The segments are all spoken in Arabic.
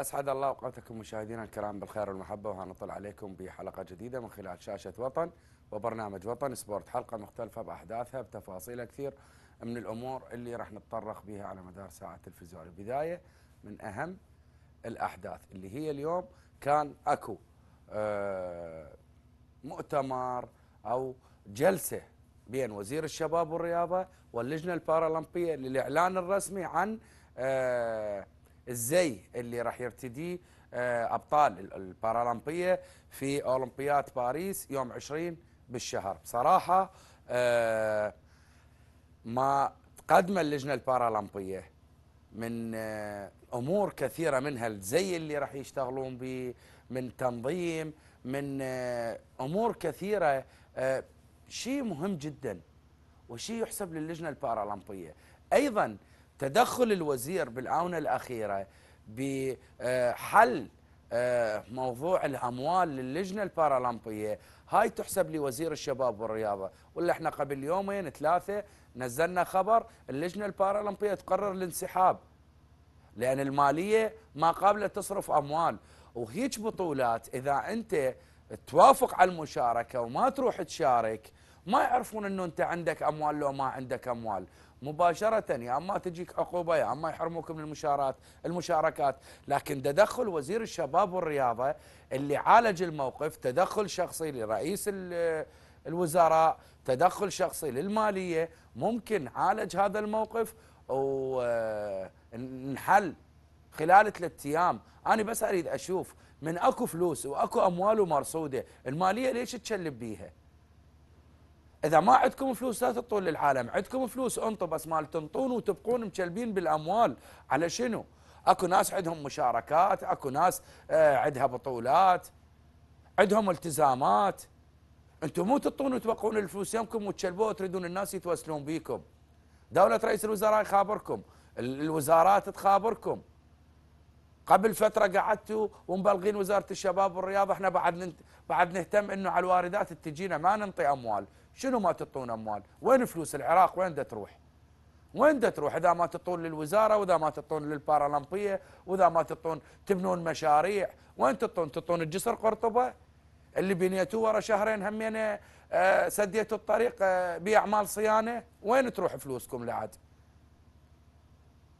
أسعد الله أوقاتكم مشاهدينا الكرام بالخير والمحبة وهنطل عليكم بحلقة جديدة من خلال شاشة وطن وبرنامج وطن سبورت حلقة مختلفة بأحداثها بتفاصيل كثير من الأمور اللي راح نتطرق بها على مدار ساعة التلفزيون بداية من أهم الأحداث اللي هي اليوم كان أكو آه، مؤتمر أو جلسة بين وزير الشباب والرياضة واللجنة البارالمبية للإعلان الرسمي عن آه، الزي اللي راح يرتديه آه، ابطال البارالمبيه في اولمبياد باريس يوم 20 بالشهر بصراحه آه، ما قدم اللجنه البارالمبيه من آه، امور كثيره منها الزي اللي راح يشتغلون به من تنظيم من امور كثيره شيء مهم جدا وشيء يحسب للجنه البارالمبيه ايضا تدخل الوزير بالآونة الأخيرة بحل آه، آه، موضوع الأموال للجنة البارالمبية هاي تحسب لوزير الشباب والرياضة ولا احنا قبل يومين ثلاثة نزلنا خبر اللجنة البارالمبية تقرر الانسحاب لأن المالية ما قابلة تصرف أموال وهيج بطولات إذا أنت توافق على المشاركة وما تروح تشارك ما يعرفون انه انت عندك اموال لو ما عندك اموال مباشرة يا اما تجيك عقوبة يا اما يحرموك من المشارات المشاركات لكن تدخل وزير الشباب والرياضة اللي عالج الموقف تدخل شخصي لرئيس الوزراء تدخل شخصي للمالية ممكن عالج هذا الموقف ونحل خلال ثلاث ايام انا بس اريد اشوف من اكو فلوس واكو اموال مرصوده الماليه ليش تشلب بيها اذا ما عندكم فلوس لا تطول للعالم عندكم فلوس انطوا بس مال تنطون وتبقون مكلبين بالاموال على شنو اكو ناس عندهم مشاركات اكو ناس آه، عندها بطولات عندهم التزامات انتم مو تطون وتوقعون الفلوس يمكم وتشلبوها وتريدون الناس يتوسلون بيكم دولة رئيس الوزراء يخابركم الوزارات تخابركم قبل فترة قعدتوا ومبلغين وزارة الشباب والرياضة احنا بعد بعد نهتم انه على الواردات تجينا ما ننطي اموال شنو ما تعطون اموال وين فلوس العراق وين ده تروح وين ده تروح اذا ما تعطون للوزاره واذا ما تعطون للبارالمبيه واذا ما تعطون تبنون مشاريع وين تعطون تعطون الجسر قرطبه اللي بنيتوه ورا شهرين همينه آه، سديتوا الطريق آه، باعمال صيانه وين تروح فلوسكم لعد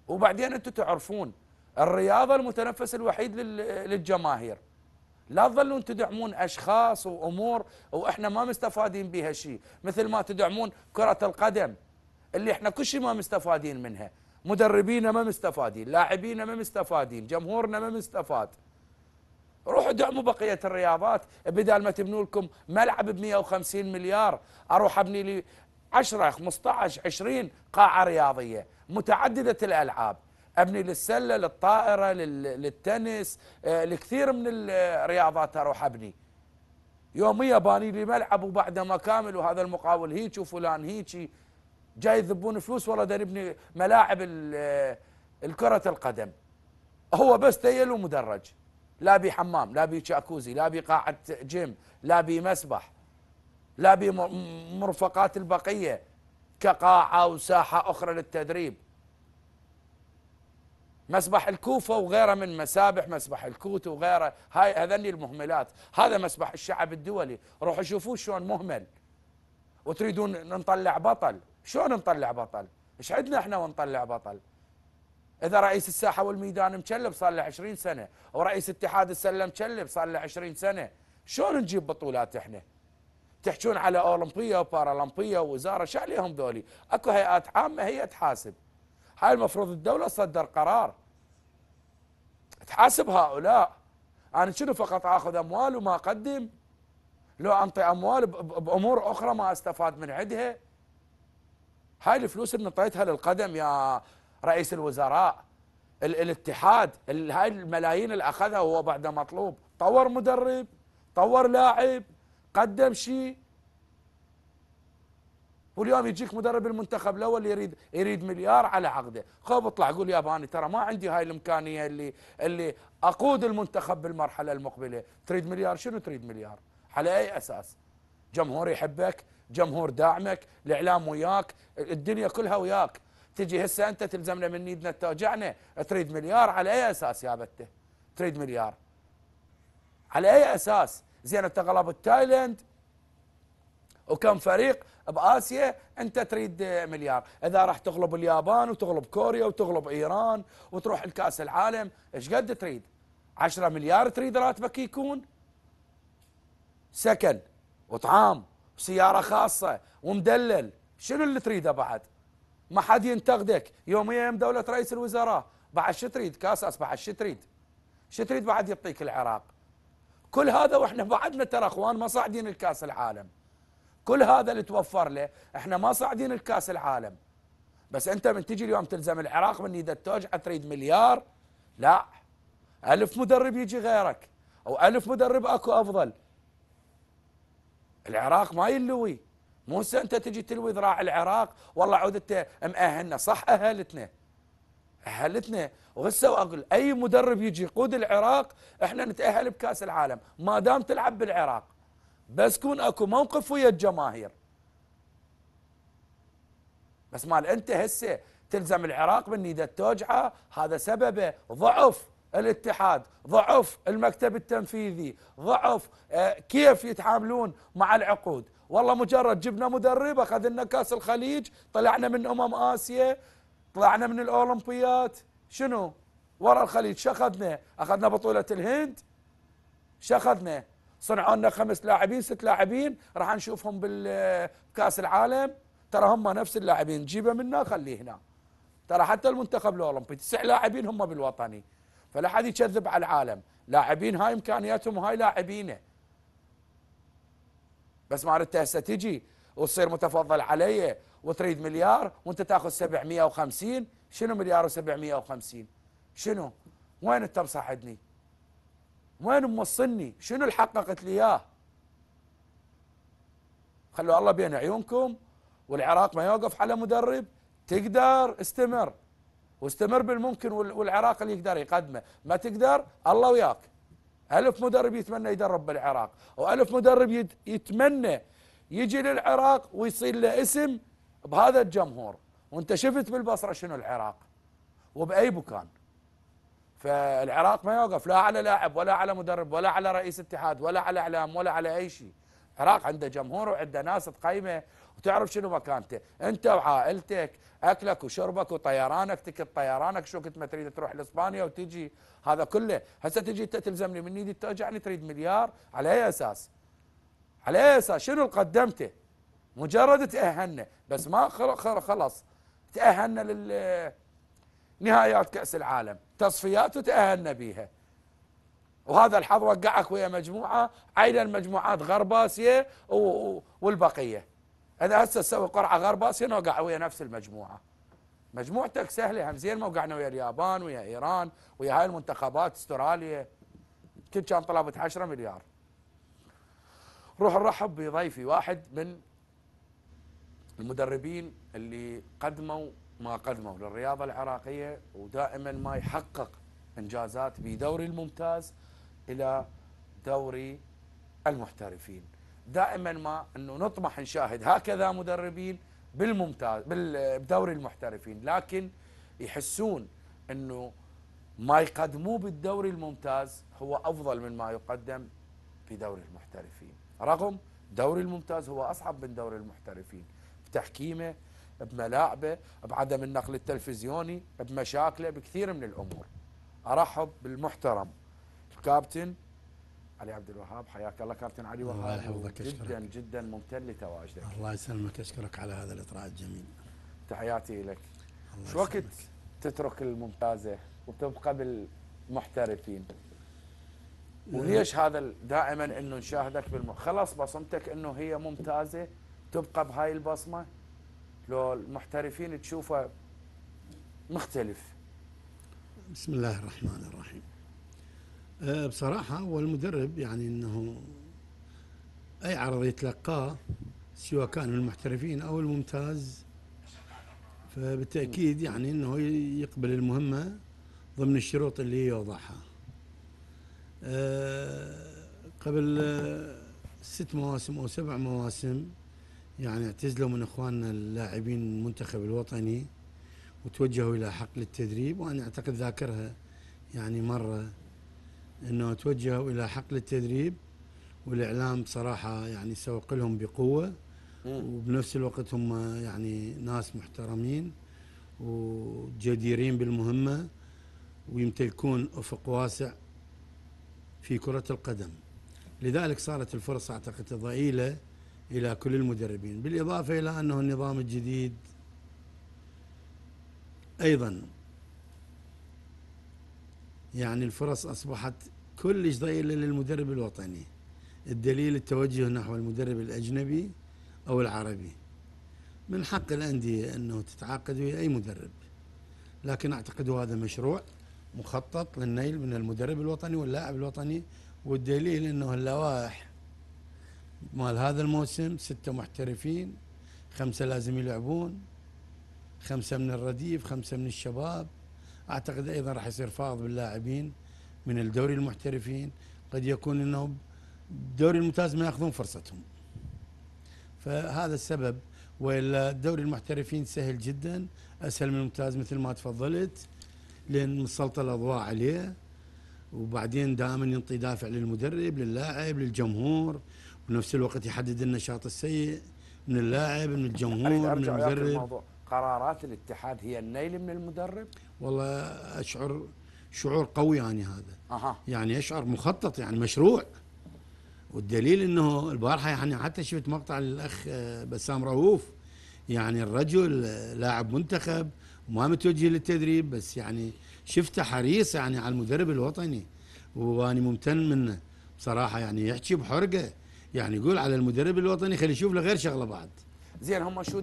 وبعدين انتم تعرفون الرياضه المتنفس الوحيد للجماهير لا تظلون تدعمون أشخاص وأمور وإحنا ما مستفادين بها شيء مثل ما تدعمون كرة القدم اللي إحنا كل شيء ما مستفادين منها مدربينا ما مستفادين لاعبينا ما مستفادين جمهورنا ما مستفاد روحوا دعموا بقية الرياضات بدل ما تبنوا لكم ملعب ب 150 مليار أروح أبني لي 10 15 20 قاعة رياضية متعددة الألعاب ابني للسله للطائره للتنس آه، لكثير من الرياضات آه، اروح ابني يوميا باني لي ملعب وبعده كامل وهذا المقاول هيك وفلان هيك جاي يذبون فلوس والله ده نبني ملاعب آه، الكرة القدم هو بس تيل ومدرج لا بي حمام لا بي شاكوزي لا بي قاعة جيم لا بي مسبح لا بي مرفقات البقية كقاعة وساحة أخرى للتدريب مسبح الكوفة وغيره من مسابح مسبح الكوت وغيره هاي هذني المهملات هذا مسبح الشعب الدولي روحوا شوفوا شلون مهمل وتريدون نطلع بطل شلون نطلع بطل ايش عندنا احنا ونطلع بطل اذا رئيس الساحه والميدان مكلب صار له 20 سنه ورئيس اتحاد السله مكلب صار له 20 سنه شلون نجيب بطولات احنا تحجون على اولمبيه وبارالمبيه ووزاره شو عليهم ذولي اكو هيئات عامه هي تحاسب هاي المفروض الدوله تصدر قرار تحاسب هؤلاء انا شنو فقط اخذ اموال وما اقدم لو انطي اموال بامور اخرى ما استفاد من عندها هاي الفلوس اللي نطيتها للقدم يا رئيس الوزراء ال الاتحاد ال هاي الملايين اللي اخذها هو بعد مطلوب طور مدرب طور لاعب قدم شيء واليوم يجيك مدرب المنتخب الاول يريد يريد مليار على عقده خب اطلع قول يا باني ترى ما عندي هاي الامكانيه اللي اللي اقود المنتخب بالمرحله المقبله تريد مليار شنو تريد مليار على اي اساس جمهور يحبك جمهور داعمك الاعلام وياك الدنيا كلها وياك تجي هسه انت تلزمنا من نيدنا توجعنا تريد مليار على اي اساس يا بته تريد مليار على اي اساس زين انت غلبت تايلاند وكم فريق باسيا انت تريد مليار اذا راح تغلب اليابان وتغلب كوريا وتغلب ايران وتروح الكاس العالم ايش قد تريد 10 مليار تريد راتبك يكون سكن وطعام وسياره خاصه ومدلل شنو اللي تريده بعد ما حد ينتقدك يوميا يوم دوله رئيس الوزراء بعد شو تريد كاس اصبح شو تريد شو تريد بعد يعطيك العراق كل هذا واحنا بعدنا ترى اخوان ما صاعدين الكاس العالم كل هذا اللي توفر له احنا ما صاعدين الكاس العالم بس انت من تجي اليوم تلزم العراق من يد التوج تريد مليار لا ألف مدرب يجي غيرك أو ألف مدرب أكو أفضل العراق ما يلوي مو أنت تجي تلوي ذراع العراق والله عودته مأهلنا صح أهلتنا أهلتنا وهسه واقول أي مدرب يجي يقود العراق إحنا نتأهل بكأس العالم ما دام تلعب بالعراق بس كون اكو موقف ويا الجماهير بس مال انت هسه تلزم العراق من ايده توجعه هذا سببه ضعف الاتحاد ضعف المكتب التنفيذي ضعف آه، كيف يتعاملون مع العقود والله مجرد جبنا مدرب اخذنا كاس الخليج طلعنا من امم اسيا طلعنا من الاولمبيات شنو ورا الخليج شخذنا اخذنا بطوله الهند شخذنا صنعوا لنا خمس لاعبين ست لاعبين راح نشوفهم بالكاس العالم ترى هم نفس اللاعبين جيبه منا خليه هنا ترى حتى المنتخب الاولمبي تسع لاعبين هم بالوطني فلا حد يكذب على العالم لاعبين هاي امكانياتهم وهاي لاعبينه بس ما مالتها هسه تجي وتصير متفضل علي وتريد مليار وانت تاخذ 750 شنو مليار و750 شنو وين انت مصعدني وين موصلني شنو اللي حققت لي اياه خلوا الله بين عيونكم والعراق ما يوقف على مدرب تقدر استمر واستمر بالممكن والعراق اللي يقدر يقدمه ما تقدر الله وياك ألف مدرب يتمنى يدرب بالعراق وألف مدرب يتمنى يجي للعراق ويصير له اسم بهذا الجمهور وانت شفت بالبصرة شنو العراق وبأي مكان فالعراق ما يوقف لا على لاعب ولا على مدرب ولا على رئيس اتحاد ولا على اعلام ولا على اي شيء العراق عنده جمهور وعنده ناس تقيمه وتعرف شنو مكانته انت وعائلتك اكلك وشربك وطيرانك تكت طيرانك شو كنت ما تريد تروح لاسبانيا وتجي هذا كله هسه تجي انت تلزمني من ايدي توجعني تريد مليار على اي اساس على اي اساس شنو اللي قدمته مجرد تاهلنا بس ما خلص تاهلنا لل نهايات كأس العالم تصفيات وتأهلنا بيها وهذا الحظ وقعك ويا مجموعة عين المجموعات غرب آسيا والبقية إذا هسه سوي قرعة غرب آسيا نوقع ويا نفس المجموعة مجموعتك سهلة هم زين ما وقعنا ويا اليابان ويا إيران ويا هاي المنتخبات استراليا كنت كان طلبت 10 مليار روح نرحب بضيفي واحد من المدربين اللي قدموا ما قدموا للرياضة العراقية ودائما ما يحقق إنجازات بدوري الممتاز إلى دوري المحترفين دائما ما أنه نطمح نشاهد هكذا مدربين بالممتاز بدوري المحترفين لكن يحسون أنه ما يقدموه بالدوري الممتاز هو أفضل من ما يقدم في دوري المحترفين رغم دوري الممتاز هو أصعب من دوري المحترفين بتحكيمه بملاعبه بعدم النقل التلفزيوني بمشاكله بكثير من الامور ارحب بالمحترم الكابتن علي عبد الوهاب حياك الله كابتن علي وهاب الله يحفظك جدا جدا ممتن لتواجدك الله يسلمك اشكرك على هذا الاطراء الجميل تحياتي لك شو وقت تترك الممتازه وتبقى بالمحترفين أه. وليش هذا دائما انه نشاهدك بالم خلص بصمتك انه هي ممتازه تبقى بهاي البصمه لو المحترفين تشوفه مختلف بسم الله الرحمن الرحيم أه، بصراحة هو المدرب يعني أنه أي عرض يتلقاه سواء كان من المحترفين أو الممتاز فبالتأكيد يعني أنه يقبل المهمة ضمن الشروط اللي يوضعها أه، قبل أه، ست مواسم أو سبع مواسم يعني اعتزلوا من اخواننا اللاعبين المنتخب الوطني وتوجهوا الى حقل التدريب وانا اعتقد ذاكرها يعني مره انه توجهوا الى حقل التدريب والاعلام بصراحه يعني سوق لهم بقوه وبنفس الوقت هم يعني ناس محترمين وجديرين بالمهمه ويمتلكون افق واسع في كره القدم لذلك صارت الفرصه اعتقد ضئيله إلى كل المدربين بالإضافة إلى أنه النظام الجديد أيضا يعني الفرص أصبحت كلش ضئيلة للمدرب الوطني الدليل التوجه نحو المدرب الأجنبي أو العربي من حق الأندية أنه تتعاقد ويا أي مدرب لكن أعتقد هذا مشروع مخطط للنيل من المدرب الوطني واللاعب الوطني والدليل أنه اللوائح مال هذا الموسم ستة محترفين خمسة لازم يلعبون خمسة من الرديف خمسة من الشباب أعتقد أيضا راح يصير فائض باللاعبين من الدوري المحترفين قد يكون أنه الدوري الممتاز ما ياخذون فرصتهم فهذا السبب والا دوري المحترفين سهل جدا اسهل من الممتاز مثل ما تفضلت لان مسلطه الاضواء عليه وبعدين دائما ينطي دافع للمدرب للاعب للجمهور بنفس الوقت يحدد النشاط السيء من اللاعب من الجمهور من المدرب قرارات الاتحاد هي النيل من المدرب والله اشعر شعور قوي اني يعني هذا أها. يعني اشعر مخطط يعني مشروع والدليل انه البارحه يعني حتى شفت مقطع للاخ آه، بسام رؤوف يعني الرجل آه، لاعب منتخب وما متوجه للتدريب بس يعني شفته حريص يعني على المدرب الوطني واني ممتن منه بصراحه يعني يحكي بحرقه يعني يقول على المدرب الوطني خلي يشوف له غير شغله بعد زين هم شو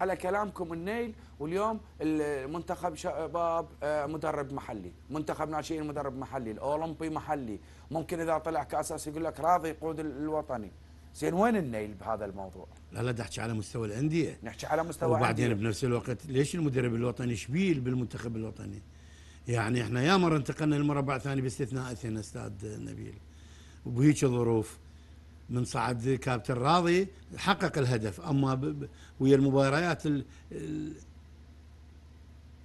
على كلامكم النيل واليوم المنتخب شباب آه، مدرب محلي منتخب ناشئين مدرب محلي الاولمبي محلي ممكن اذا طلع كاساس يقول لك راضي يقود الوطني زين وين النيل بهذا الموضوع لا لا تحكي على مستوى الانديه نحكي على مستوى وبعدين الأندية. بنفس الوقت ليش المدرب الوطني شبيل بالمنتخب الوطني يعني احنا يا مره انتقلنا لمربع ثاني باستثناء اثنين استاذ نبيل وبهيك ظروف من صعد كابتن راضي حقق الهدف اما ويا المباريات ال... ال...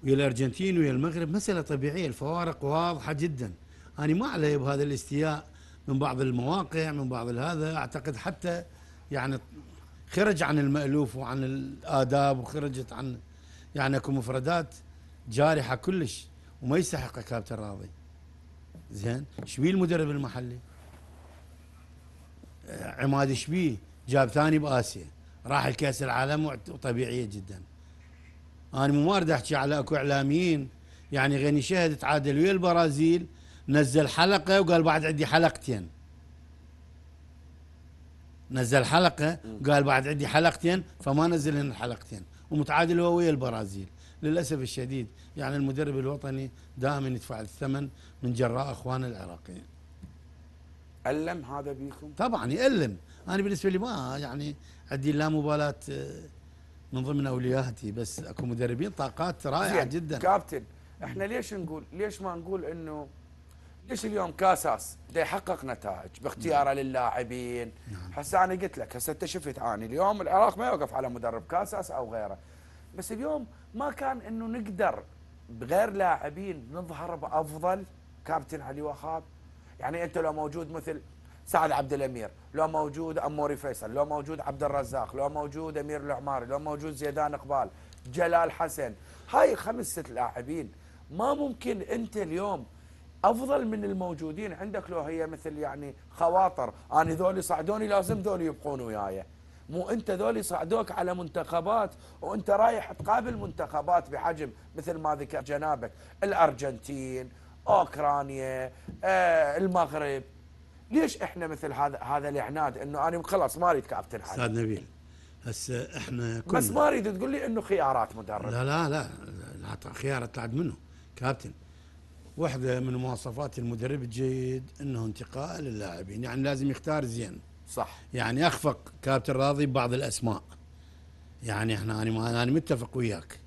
ويا الارجنتين ويا المغرب مساله طبيعيه الفوارق واضحه جدا انا ما علي بهذا الاستياء من بعض المواقع من بعض هذا اعتقد حتى يعني خرج عن المالوف وعن الاداب وخرجت عن يعني اكو مفردات جارحه كلش وما يستحقها كابتن راضي زين شو المدرب المحلي عماد شبيه جاب ثاني باسيا راح الكاس العالم وطبيعيه جدا انا مو وارد احكي على اكو اعلاميين يعني غني شهد تعادل ويا البرازيل نزل حلقه وقال بعد عندي حلقتين نزل حلقه قال بعد عندي حلقتين فما نزل الحلقتين ومتعادل هو ويا البرازيل للاسف الشديد يعني المدرب الوطني دائما يدفع الثمن من جراء اخوانه العراقيين ألم هذا بيكم؟ طبعا يألم أنا بالنسبة لي ما يعني عندي لا مبالاة آه، من ضمن أولياتي بس أكو مدربين طاقات رائعة جدا كابتن احنا ليش نقول ليش ما نقول انه ليش اليوم كاساس دا يحقق نتائج باختياره نعم. للاعبين نعم. هسه انا قلت لك هسه انت شفت عاني اليوم العراق ما يوقف على مدرب كاساس او غيره بس اليوم ما كان انه نقدر بغير لاعبين نظهر بافضل كابتن علي وهاب يعني انت لو موجود مثل سعد عبد الامير لو موجود اموري فيصل لو موجود عبد الرزاق لو موجود امير العماري لو موجود زيدان اقبال جلال حسن هاي خمس ست لاعبين ما ممكن انت اليوم افضل من الموجودين عندك لو هي مثل يعني خواطر انا ذولي صعدوني لازم ذولي يبقون وياي مو انت ذولي صعدوك على منتخبات وانت رايح تقابل منتخبات بحجم مثل ما ذكر جنابك الارجنتين اوكرانيا آه المغرب ليش احنا مثل هذا هذا العناد انه انا خلاص ما اريد كابتن حاج استاذ نبيل هسه احنا كنا بس ما اريد تقول لي انه خيارات مدرب لا لا لا, لا خيارات تعد منه كابتن واحده من مواصفات المدرب الجيد انه انتقاء للاعبين يعني لازم يختار زين صح يعني اخفق كابتن راضي ببعض الاسماء يعني احنا انا انا متفق وياك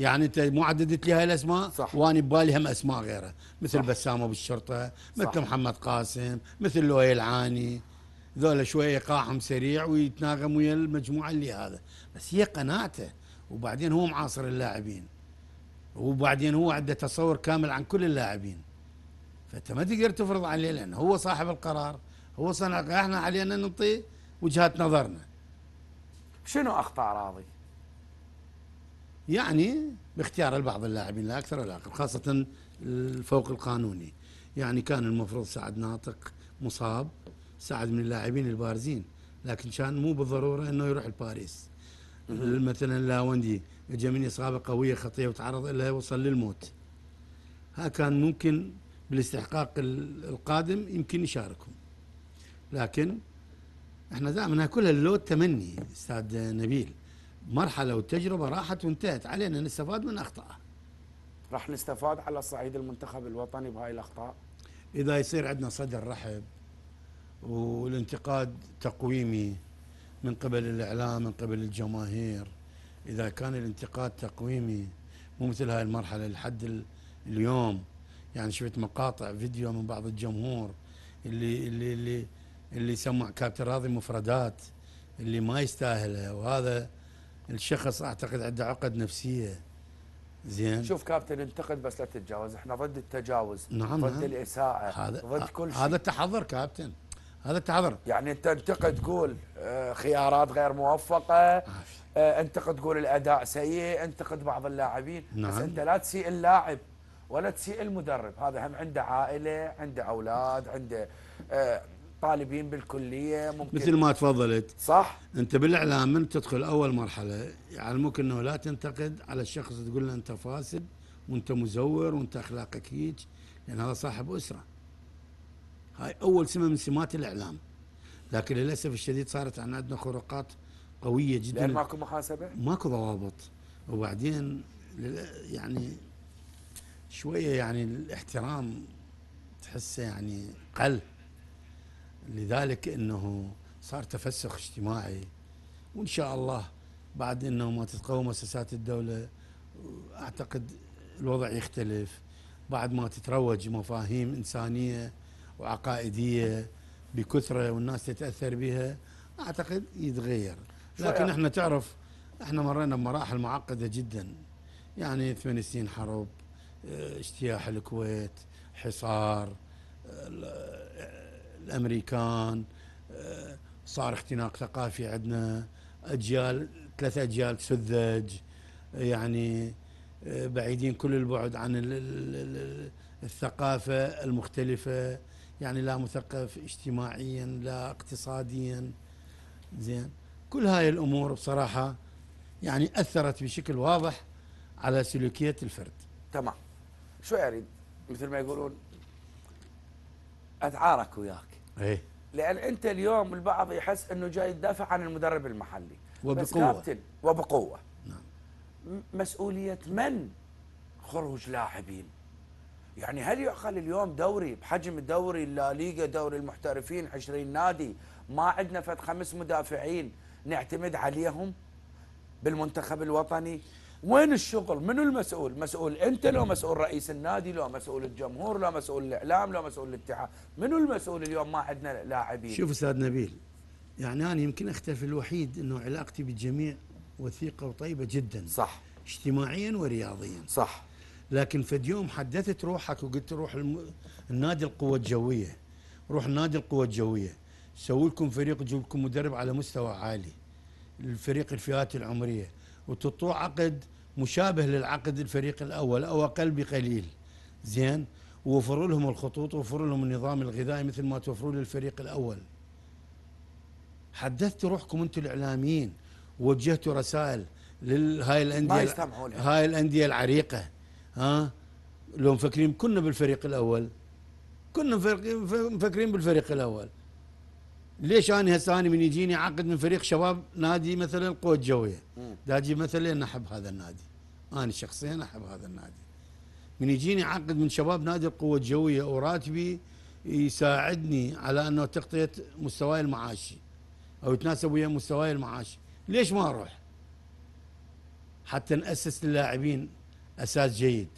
يعني انت مو عددت لي هاي الاسماء صح. وانا ببالي هم اسماء غيرها مثل صح. بسامه بالشرطه مثل صح. محمد قاسم مثل لؤي العاني ذولا شويه ايقاعهم سريع ويتناغم ويا المجموعه اللي هذا بس هي قناعته وبعدين هو معاصر اللاعبين وبعدين هو عنده تصور كامل عن كل اللاعبين فانت ما تقدر تفرض عليه لانه هو صاحب القرار هو صنع احنا علينا نعطي وجهات نظرنا شنو اخطاء راضي؟ يعني باختيار البعض اللاعبين لا أكثر ولا أقل خاصة الفوق القانوني يعني كان المفروض سعد ناطق مصاب سعد من اللاعبين البارزين لكن كان مو بالضرورة أنه يروح لباريس مثلا لاوندي اجى من اصابه قويه خطيه وتعرض لها وصل للموت ها كان ممكن بالاستحقاق القادم يمكن يشاركهم لكن احنا دائما كلها اللود تمني استاذ نبيل مرحلة والتجربة راحت وانتهت علينا نستفاد من أخطائها راح نستفاد على الصعيد المنتخب الوطني بهاي الأخطاء إذا يصير عندنا صدر رحب والانتقاد تقويمي من قبل الإعلام من قبل الجماهير إذا كان الانتقاد تقويمي مو مثل هاي المرحلة لحد اليوم يعني شفت مقاطع فيديو من بعض الجمهور اللي اللي اللي اللي سمع كابتن راضي مفردات اللي ما يستاهلها وهذا الشخص اعتقد عنده عقد نفسيه زين شوف كابتن انتقد بس لا تتجاوز احنا ضد التجاوز نعم ضد نعم. الاساءه هذا ضد كل شيء هذا تحضر كابتن هذا التحضر يعني انت انتقد تقول آه، خيارات غير موفقه آه، انتقد تقول الاداء سيء انتقد بعض اللاعبين نعم. بس انت لا تسيء اللاعب ولا تسيء المدرب هذا هم عنده عائله عنده اولاد عنده آه، طالبين بالكليه ممكن مثل ما تفضلت صح انت بالاعلام من تدخل اول مرحله يعلموك انه لا تنتقد على الشخص تقول له انت فاسد وانت مزور وانت اخلاقك هيك لان هذا صاحب اسره هاي اول سمه من سمات الاعلام لكن للاسف الشديد صارت عندنا خروقات قويه جدا لان ماكو محاسبه ماكو ضوابط وبعدين يعني شويه يعني الاحترام تحسه يعني قل لذلك انه صار تفسخ اجتماعي وان شاء الله بعد انه ما تتقوم مؤسسات الدوله اعتقد الوضع يختلف بعد ما تتروج مفاهيم انسانيه وعقائديه بكثره والناس تتاثر بها اعتقد يتغير لكن احنا تعرف احنا مرينا بمراحل معقده جدا يعني ثمان سنين حرب اه، اجتياح الكويت حصار الامريكان آه، صار اختناق ثقافي عندنا اجيال ثلاث اجيال سذج يعني آه، بعيدين كل البعد عن الثقافه المختلفه يعني لا مثقف اجتماعيا لا اقتصاديا زين كل هاي الامور بصراحه يعني اثرت بشكل واضح على سلوكيه الفرد تمام شو اريد يعني مثل ما يقولون اتعارك وياك ايه لان انت اليوم البعض يحس انه جاي يدافع عن المدرب المحلي وبقوه بس وبقوه نعم مسؤوليه من خروج لاعبين يعني هل يعقل اليوم دوري بحجم الدوري ليغا دوري المحترفين 20 نادي ما عندنا فد خمس مدافعين نعتمد عليهم بالمنتخب الوطني وين الشغل منو المسؤول مسؤول انت لو مسؤول رئيس النادي لو مسؤول الجمهور لو مسؤول الاعلام لو مسؤول الاتحاد منو المسؤول اليوم ما عندنا لاعبين شوف استاذ نبيل يعني انا يمكن اختلف الوحيد انه علاقتي بالجميع وثيقه وطيبه جدا صح اجتماعيا ورياضيا صح لكن في يوم حدثت روحك وقلت روح الم... النادي القوة الجوية روح نادي القوة الجوية سووا لكم فريق جيب لكم مدرب على مستوى عالي الفريق الفئات العمرية وتعطوه عقد مشابه للعقد الفريق الاول او اقل بقليل زين ووفروا لهم الخطوط ووفروا لهم النظام الغذائي مثل ما توفروا للفريق الاول حدثتوا روحكم انتم الاعلاميين ووجهتوا رسائل لهاي الانديه هاي الانديه العريقه ها لو مفكرين كنا بالفريق الاول كنا مفكرين بالفريق الاول ليش انا هسه انا من يجيني عقد من فريق شباب نادي مثلا القوة الجوية دا اجيب مثلا احب هذا النادي انا شخصيا احب هذا النادي من يجيني عقد من شباب نادي القوة الجوية وراتبي يساعدني على انه تغطية مستواي المعاشي او يتناسب ويا مستواي المعاشي ليش ما اروح؟ حتى ناسس للاعبين اساس جيد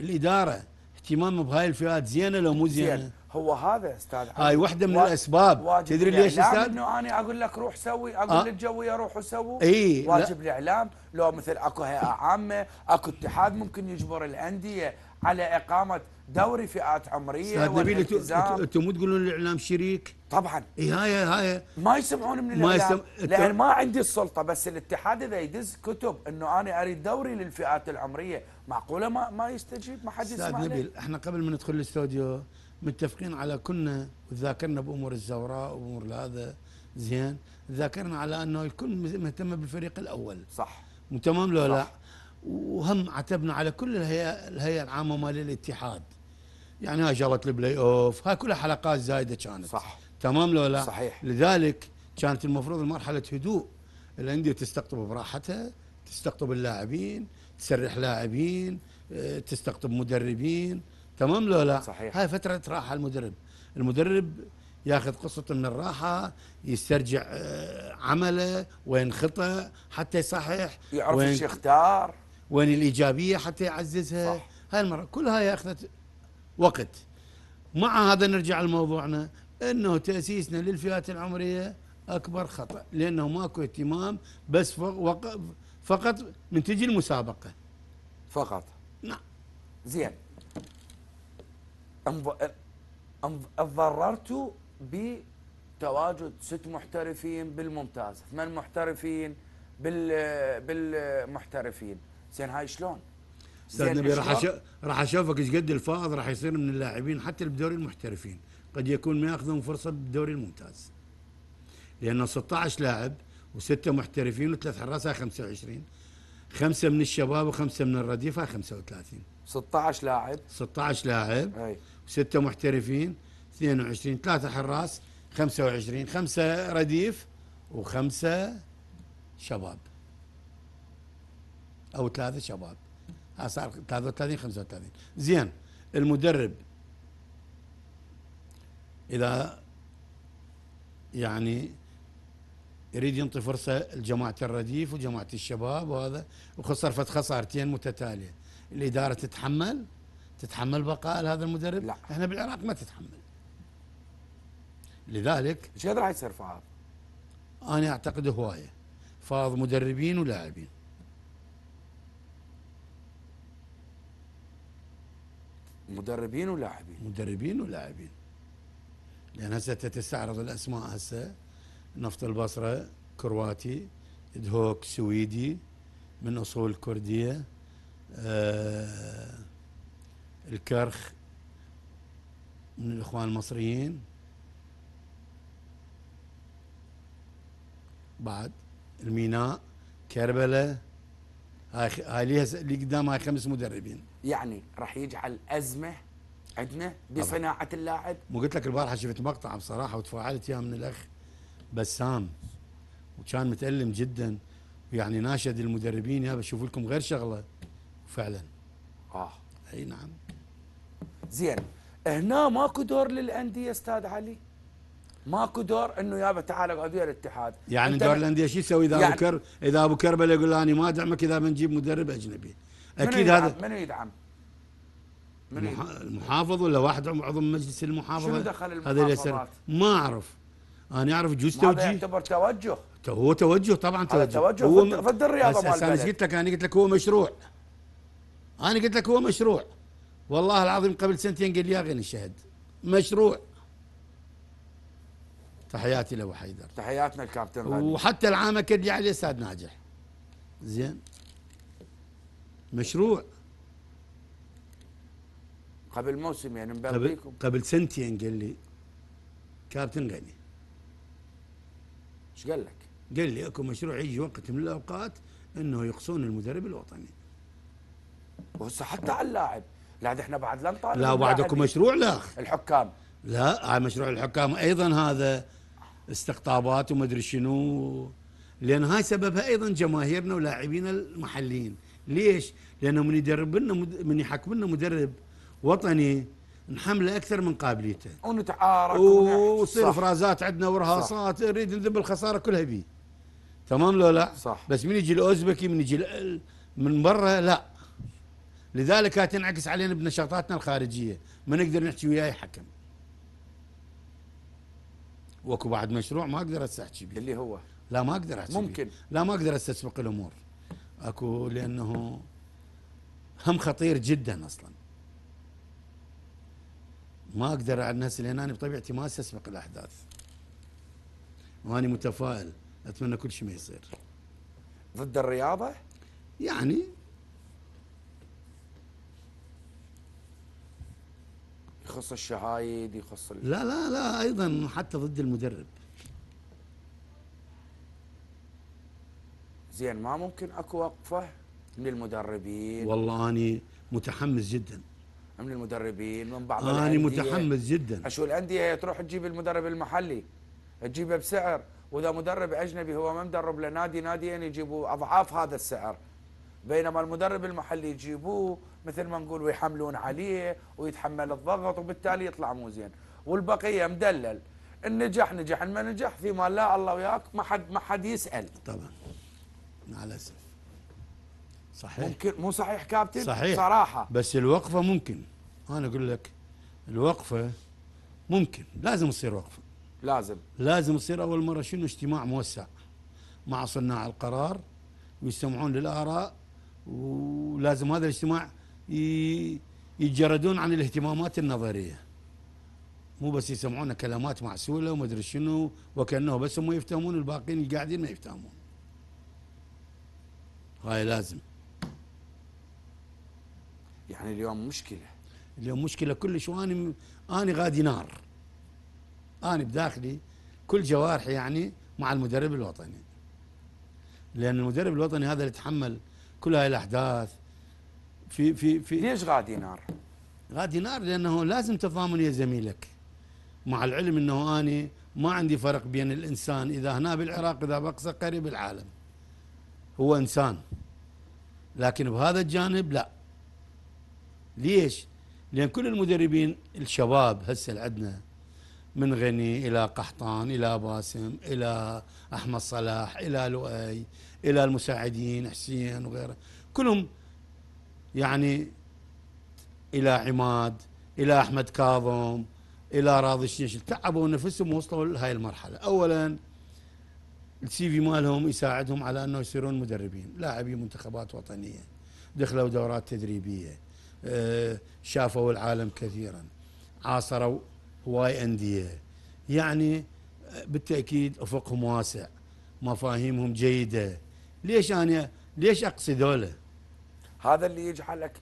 الاداره اهتمام بهاي الفئات زينه لو مو زينه, زينة. هو هذا استاذ هاي واحده من الاسباب تدري ليش استاذ؟ انه انا اقول لك روح سوي اقول أه؟ للجويه روحوا سووا اي واجب لا. الاعلام لو مثل اكو هيئه عامه اكو اتحاد ممكن يجبر الانديه على اقامه دوري فئات عمريه استاذ نبيل انتم مو تقولون الاعلام شريك؟ طبعا اي هاي هاي ما يسمعون من ما الاعلام يسم... لان ما عندي السلطه بس الاتحاد اذا يدز كتب انه انا اريد دوري للفئات العمريه معقوله ما ما يستجيب ما حد يسمع استاذ نبيل احنا قبل ما ندخل الاستوديو متفقين على كنا وتذاكرنا بامور الزوراء وامور هذا زين تذاكرنا على انه الكل مهتم بالفريق الاول صح تمام لو لا وهم عتبنا على كل الهيئه الهيئه العامه مال الاتحاد يعني هاي شغله البلاي اوف هاي كلها حلقات زايده كانت صح تمام لو لا صحيح لذلك كانت المفروض مرحله هدوء الانديه تستقطب براحتها تستقطب اللاعبين تسرح لاعبين آه، تستقطب مدربين تمام لو لا صحيح. هاي فترة راحة المدرب المدرب ياخذ قصته من الراحة يسترجع آه، عمله وين خطأ حتى يصحح يعرف ايش يختار وين الإيجابية حتى يعززها صح. هاي المرة كلها هاي أخذت وقت مع هذا نرجع لموضوعنا أنه تأسيسنا للفئات العمرية أكبر خطأ لأنه ماكو اهتمام بس فقط من تجي المسابقة فقط نعم زين انضررتوا بتواجد ست محترفين بالممتاز ثمان محترفين بال بالمحترفين زين هاي شلون استاذ نبي راح أشوف راح اشوفك ايش قد الفائض راح يصير من اللاعبين حتى بدوري المحترفين قد يكون ما ياخذون فرصه بالدوري الممتاز لانه 16 لاعب وسته محترفين وثلاث حراس 25 خمسه من الشباب وخمسه من الرديف 35 16 لاعب 16 لاعب اي وستة محترفين 22 ثلاثة حراس 25 خمسة رديف وخمسة شباب أو ثلاثة شباب ها صار 33 35 زين المدرب إذا يعني يريد ينطي فرصة لجماعة الرديف وجماعة الشباب وهذا وخسر فت خسارتين متتالية الاداره تتحمل تتحمل بقاء هذا المدرب لا احنا بالعراق ما تتحمل لذلك ايش راح يصير فاض؟ انا اعتقد هوايه فاض مدربين ولاعبين مدربين ولاعبين مدربين ولاعبين لان هسه تستعرض الاسماء هسه نفط البصره كرواتي دهوك سويدي من اصول كرديه آه، الكرخ من الإخوان المصريين بعد الميناء كربلاء هاي هاي ليها اللي قدام هاي خمس مدربين يعني راح يجعل ازمه عندنا بصناعه اللاعب مو قلت لك البارحه شفت مقطع بصراحه وتفاعلت يا من الاخ بسام وكان متالم جدا يعني ناشد المدربين يا بشوف لكم غير شغله فعلا اه اي نعم زين هنا ماكو دور للانديه استاذ علي ماكو دور انه يابا تعال اقعد ويا الاتحاد يعني دور الانديه شو يسوي اذا يعني ابو كرب اذا ابو كربله يقول انا ما ادعمك اذا بنجيب مدرب اجنبي اكيد هذا من يدعم؟ من المحافظ ولا واحد عضو مجلس المحافظه شنو دخل المحافظات؟ ما اعرف انا اعرف جوز توجيه هذا يعتبر توجه هو توجه طبعا توجه, توجه هو الرياضه مال انا قلت لك انا قلت لك هو مشروع أنا قلت لك هو مشروع والله العظيم قبل سنتين قال لي يا غني الشهد مشروع تحياتي لأبو حيدر تحياتنا الكابتن غني وحتى العام أكد لي عليه أستاذ ناجح زين مشروع قبل موسم يعني قبل, قبل سنتين قال لي كابتن غني ايش قال لك؟ قال لي اكو مشروع يجي وقت من الاوقات انه يقصون المدرب الوطني وهسه حتى على اللاعب لا احنا بعد لا نطالب لا وبعدكم مشروع لا الحكام لا آه، مشروع الحكام ايضا هذا استقطابات ادري شنو لان هاي سببها ايضا جماهيرنا ولاعبينا المحليين ليش؟ لانه من يدرب لنا من يحكم لنا مدرب وطني نحمله اكثر من قابليته ونتعارك وتصير فرازات عندنا ورهاصات نريد نذب الخساره كلها بيه تمام لو لا؟ صح بس من يجي الاوزبكي من يجي من برا لا لذلك تنعكس علينا بنشاطاتنا الخارجية ما نقدر نحكي وياي حكم واكو بعد مشروع ما اقدر استحكي احكي بيه اللي هو لا ما اقدر احكي ممكن لا ما اقدر استسبق الامور اكو لانه هم خطير جدا اصلا ما اقدر على الناس لان انا بطبيعتي ما استسبق الاحداث واني متفائل اتمنى كل شيء ما يصير ضد الرياضه يعني يخص الشهايد يخص ال... لا لا لا ايضا حتى ضد المدرب زين ما ممكن اكو وقفه من المدربين والله اني متحمس جدا من المدربين من بعض انا متحمس جدا اشو الانديه تروح تجيب المدرب المحلي تجيبه بسعر واذا مدرب اجنبي هو ما مدرب لنادي ناديين يجيبوا اضعاف هذا السعر بينما المدرب المحلي يجيبوه مثل ما نقول ويحملون عليه ويتحمل الضغط وبالتالي يطلع مو زين والبقيه مدلل النجاح نجح ما نجح فيما لا الله وياك ما حد ما حد يسال طبعا مع الاسف صحيح ممكن مو صحيح كابتن صحيح صراحه بس الوقفه ممكن انا اقول لك الوقفه ممكن لازم تصير وقفه لازم لازم تصير اول مره شنو اجتماع موسع مع صناع القرار ويستمعون للاراء ولازم هذا الاجتماع يتجردون عن الاهتمامات النظريه مو بس يسمعون كلامات معسوله ومدري شنو وكانه بس هم يفتهمون الباقيين اللي قاعدين ما يفتهمون هاي لازم يعني اليوم مشكله اليوم مشكله كلش واني اني غادي نار اني بداخلي كل جوارحي يعني مع المدرب الوطني لان المدرب الوطني هذا اللي يتحمل كل هاي الاحداث في في في ليش غادي نار؟ غادي نار لانه لازم تضامن يا زميلك مع العلم انه اني ما عندي فرق بين الانسان اذا هنا بالعراق اذا باقصى قريب العالم هو انسان لكن بهذا الجانب لا ليش؟ لان كل المدربين الشباب هسه عندنا من غني الى قحطان الى باسم الى احمد صلاح الى لؤي إلى المساعدين حسين وغيره كلهم يعني إلى عماد إلى أحمد كاظم إلى راضي الشيش تعبوا نفسهم ووصلوا لهاي المرحلة أولا السي في مالهم يساعدهم على أنه يصيرون مدربين لاعبي منتخبات وطنية دخلوا دورات تدريبية آه، شافوا العالم كثيرا عاصروا هواي أندية يعني بالتأكيد أفقهم واسع مفاهيمهم جيدة ليش انا ليش اقصي ذولا؟ هذا اللي يجعلك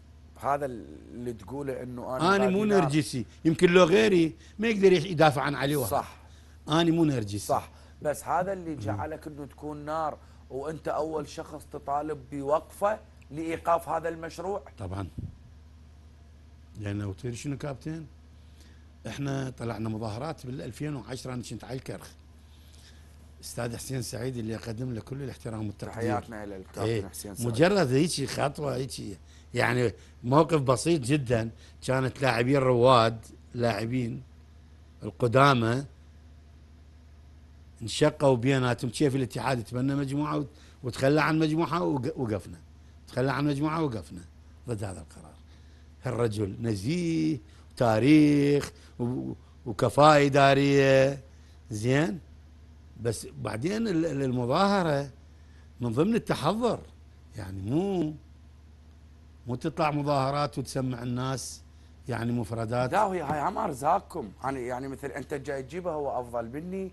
هذا اللي تقوله انه انا انا مو نرجسي يمكن لو غيري ما يقدر يدافع عن علي واحد صح انا مو نرجسي صح بس هذا اللي جعلك انه تكون نار وانت اول شخص تطالب بوقفه لايقاف هذا المشروع طبعا لانه تدري شنو كابتن؟ احنا طلعنا مظاهرات بال 2010 انا كنت على الكرخ الاستاذ حسين سعيد اللي يقدم له كل الاحترام والتقدير تحياتنا الى الكابتن ايه حسين سعيد مجرد هيك خطوه هيك يعني موقف بسيط جدا كانت لاعبين رواد لاعبين القدامى انشقوا بيناتهم كيف الاتحاد تبنى مجموعه وتخلى عن مجموعه وقفنا تخلى عن مجموعه وقفنا ضد هذا القرار هالرجل نزيه تاريخ وكفاءه اداريه زين بس بعدين المظاهرة من ضمن التحضر يعني مو مو تطلع مظاهرات وتسمع الناس يعني مفردات لا هي هاي هم ارزاقكم يعني يعني مثل انت جاي تجيبه هو افضل مني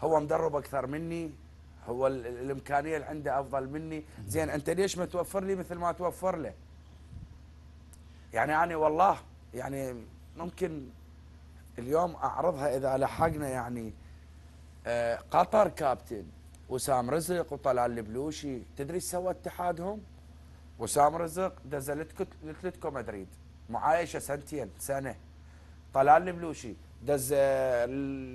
هو مدرب اكثر مني هو الامكانيه اللي عنده افضل مني زين انت ليش ما توفر لي مثل ما توفر له يعني انا يعني والله يعني ممكن اليوم اعرضها اذا لحقنا يعني آه، قطر كابتن وسام رزق وطلال البلوشي تدري ايش سوى اتحادهم؟ وسام رزق دز لتلتكو مدريد معايشه سنتين سنه طلال البلوشي دز آه،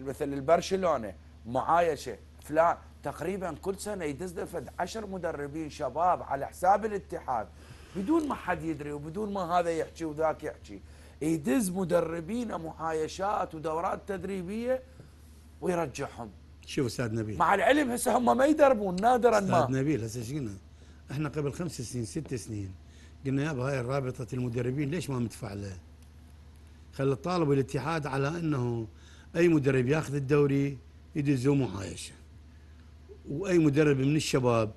مثل البرشلونه معايشه فلان تقريبا كل سنه يدز فد 10 مدربين شباب على حساب الاتحاد بدون ما حد يدري وبدون ما هذا يحكي وذاك يحكي يدز مدربين معايشات ودورات تدريبيه ويرجعهم شوف استاذ نبيل مع العلم هسه هم ما يدربون نادرا ما استاذ نبيل هسه ايش قلنا؟ احنا قبل خمس سنين ست سنين قلنا يابا هاي رابطه المدربين ليش ما متفعله؟ خلى الطالب الاتحاد على انه اي مدرب ياخذ الدوري يدزوه معايشه واي مدرب من الشباب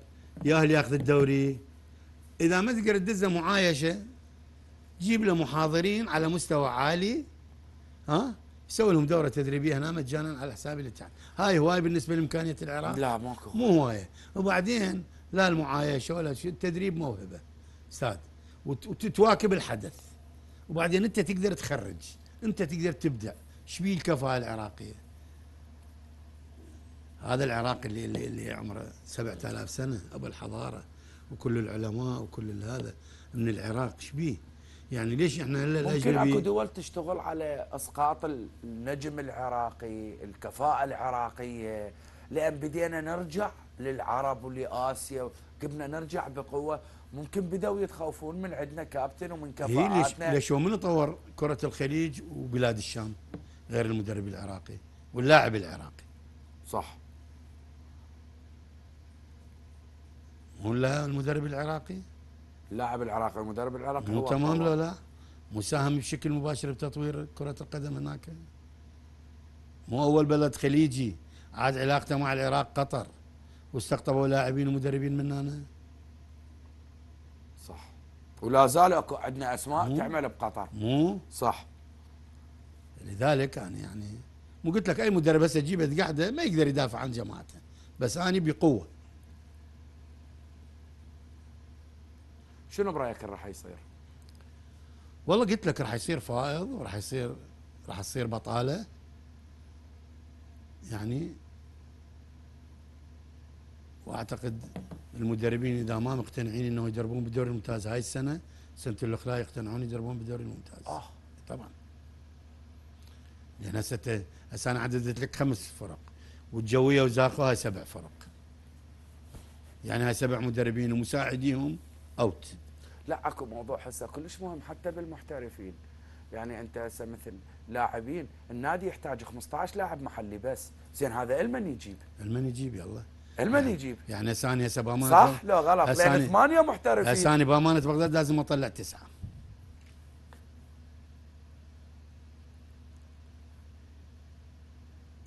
ياهل ياخذ الدوري اذا ما تقدر تدزه معايشه جيب له محاضرين على مستوى عالي ها سوي لهم دوره تدريبيه هنا مجانا على حسابي الاتحاد هاي هوايه بالنسبه لامكانيه العراق لا ماكو مو هوايه وبعدين لا المعايشه ولا شيء التدريب موهبه استاذ وتتواكب الحدث وبعدين انت تقدر تخرج انت تقدر تبدع شبيه الكفاءه العراقيه هذا العراق اللي اللي, اللي عمره 7000 سنه ابو الحضاره وكل العلماء وكل هذا من العراق شبيه يعني ليش احنا هلا الاجنبي ممكن اكو دول تشتغل على اسقاط النجم العراقي، الكفاءة العراقية، لان بدينا نرجع للعرب ولاسيا، قمنا نرجع بقوة، ممكن بدأوا يتخوفون من عندنا كابتن ومن كفاءاتنا ليش ليش ومن طور كرة الخليج وبلاد الشام غير المدرب العراقي واللاعب العراقي صح هو المدرب العراقي اللاعب العراقي المدرب العراقي هو تمام لا لا مساهم بشكل مباشر بتطوير كرة القدم هناك مو أول بلد خليجي عاد علاقته مع العراق قطر واستقطبوا لاعبين ومدربين من هنا صح ولا زال اكو عندنا اسماء مو تعمل بقطر مو صح لذلك انا يعني مو قلت لك اي مدرب هسه تجيبه قاعده ما يقدر يدافع عن جماعته بس اني بقوه شنو برايك اللي راح يصير؟ والله قلت لك راح يصير فائض وراح يصير راح تصير بطاله يعني واعتقد المدربين اذا ما مقتنعين انه يدربون بالدوري الممتاز هاي السنه سنه الاخلاء يقتنعون يدربون بالدوري الممتاز. اه طبعا. لان يعني هسه هسه انا عددت لك خمس فرق والجويه وزاخو هاي سبع فرق. يعني هاي سبع مدربين ومساعديهم اوت. لا اكو موضوع هسه كلش مهم حتى بالمحترفين يعني انت هسه مثل لاعبين النادي يحتاج 15 لاعب محلي بس زين هذا المن يجيب المن يجيب يلا المن يجيب يعني هسه انا هسه بامانه صح لا غلط لان ثمانيه محترفين هسه انا بامانه بغداد لازم اطلع تسعه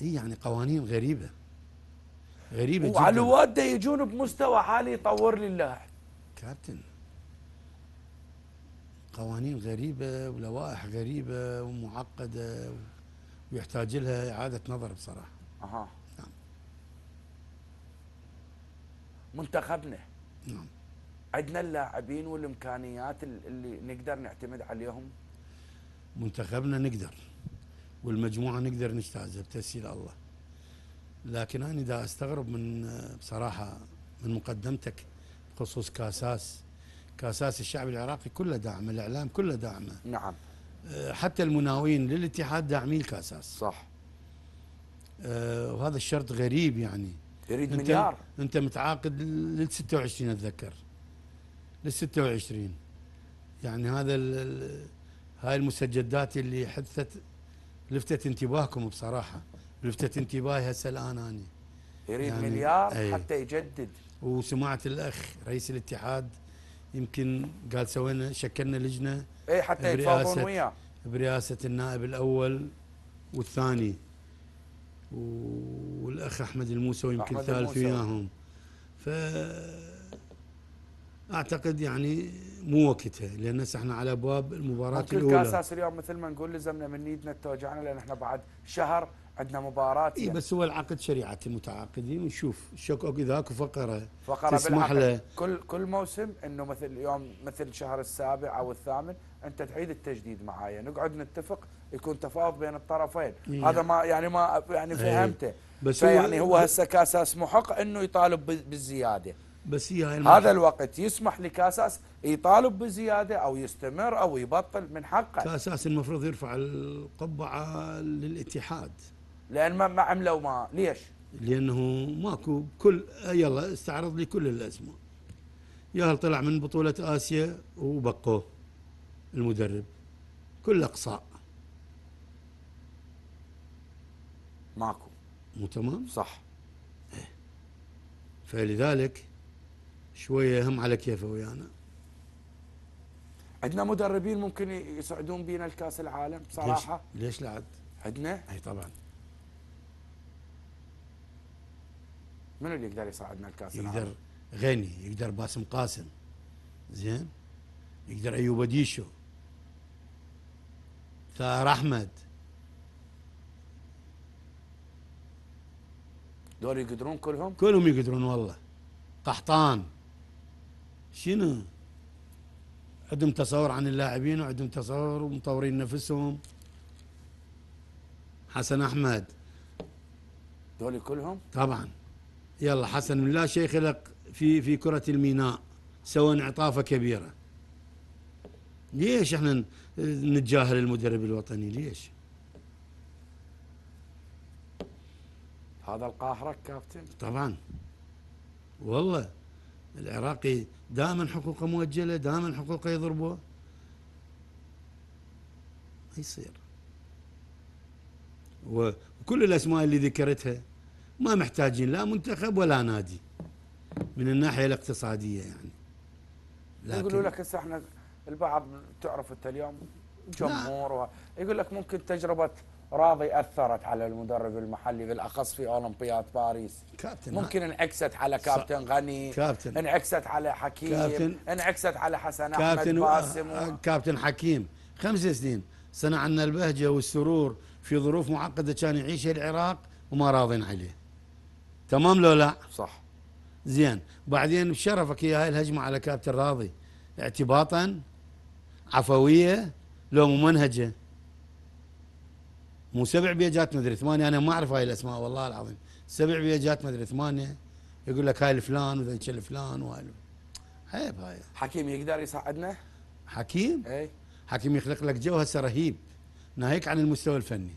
اي يعني قوانين غريبه غريبه جدا وعلى الواد يجون بمستوى عالي يطور لي اللاعب كابتن قوانين غريبة ولوائح غريبة ومعقدة ويحتاج لها إعادة نظر بصراحة أها نعم منتخبنا نعم عندنا اللاعبين والإمكانيات اللي نقدر نعتمد عليهم منتخبنا نقدر والمجموعة نقدر نجتازها بتسهيل الله لكن أنا إذا أستغرب من بصراحة من مقدمتك بخصوص كاساس كاساس الشعب العراقي كله داعمه الاعلام كله داعمه نعم أه، حتى المناوين للاتحاد داعمين كاساس صح أه وهذا الشرط غريب يعني يريد انت مليار انت متعاقد لل 26 اتذكر لل 26 يعني هذا هاي المستجدات اللي حثت لفتت انتباهكم بصراحه لفتت انتباهي هسه الان اني يريد يعني مليار أي. حتى يجدد وسمعت الاخ رئيس الاتحاد يمكن قال سوينا شكلنا لجنه اي حتى يتفاوضون وياه برئاسه النائب الاول والثاني والاخ احمد الموسى ويمكن ثالث وياهم ف اعتقد يعني مو وقتها لان احنا على ابواب المباراه الاولى كل كاساس اليوم مثل ما نقول لزمنا من ايدنا توجعنا لان احنا بعد شهر عندنا مباراه إيه، يعني. بس هو العقد شريعه المتعاقدين ونشوف شكو اذا اكو فقره فقره تسمح له كل كل موسم انه مثل يوم مثل شهر السابع او الثامن انت تعيد التجديد معايا نقعد نتفق يكون تفاوض بين الطرفين إيه. هذا ما يعني ما يعني إيه. فهمته بس يعني هو هسه كاساس محق انه يطالب بالزياده بس هي هاي هذا الوقت يسمح لكاساس يطالب بزياده او يستمر او يبطل من حقه كاساس المفروض يرفع القبعه للاتحاد لان ما ما عملوا ما ليش؟ لانه ماكو كل يلا استعرض لي كل الاسماء ياهل طلع من بطوله اسيا وبقوه المدرب كل اقصاء ماكو مو تمام؟ صح إيه. فلذلك شويه هم على كيفه ويانا عندنا مدربين ممكن يصعدون بينا الكاس العالم بصراحه ليش, ليش لعد؟ عندنا؟ اي طبعا منو اللي يقدر يصعدنا الكاس يقدر غني يقدر باسم قاسم زين يقدر ايوب ديشو ثار احمد دول يقدرون كلهم؟ كلهم يقدرون والله قحطان شنو؟ عندهم تصور عن اللاعبين وعندهم تصور ومطورين نفسهم حسن احمد دول كلهم؟ طبعا يلا حسن لا شيخ لك في في كرة الميناء سوى انعطافة كبيرة ليش احنا نتجاهل المدرب الوطني ليش هذا القاهرة كابتن طبعا والله العراقي دائما حقوقه مؤجلة دائما حقوقه يضربوه يصير وكل الأسماء اللي ذكرتها ما محتاجين لا منتخب ولا نادي من الناحيه الاقتصاديه يعني لكن يقولوا لك هسه احنا البعض تعرف انت اليوم جمهور و... يقول لك ممكن تجربه راضي اثرت على المدرب المحلي بالاخص في اولمبياد باريس كابتن ممكن انعكست على كابتن ص... غني كابتن انعكست على حكيم كابتن انعكست على حسن كابتن احمد باسم و... و... آه، كابتن حكيم خمس سنين صنع لنا البهجه والسرور في ظروف معقده كان يعيشها العراق وما راضين عليه تمام لو لا صح زين بعدين بشرفك يا هاي الهجمة على كابتن راضي اعتباطا عفوية لو ممنهجة مو سبع بيجات مدري ثمانية أنا ما أعرف هاي الأسماء والله العظيم سبع بيجات مدري ثمانية يقول لك هاي الفلان وذاك الفلان وهاي عيب هاي حكيم يقدر يساعدنا؟ حكيم؟ اي حكيم يخلق لك جو هسه رهيب ناهيك عن المستوى الفني